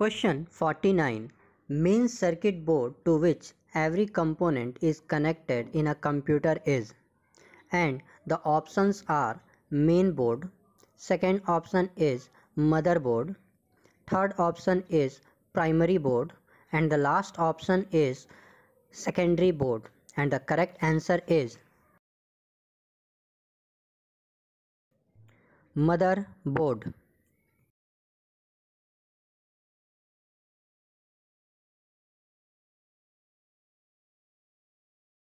Question 49. Main circuit board to which every component is connected in a computer is and the options are main board second option is motherboard third option is primary board and the last option is secondary board and the correct answer is motherboard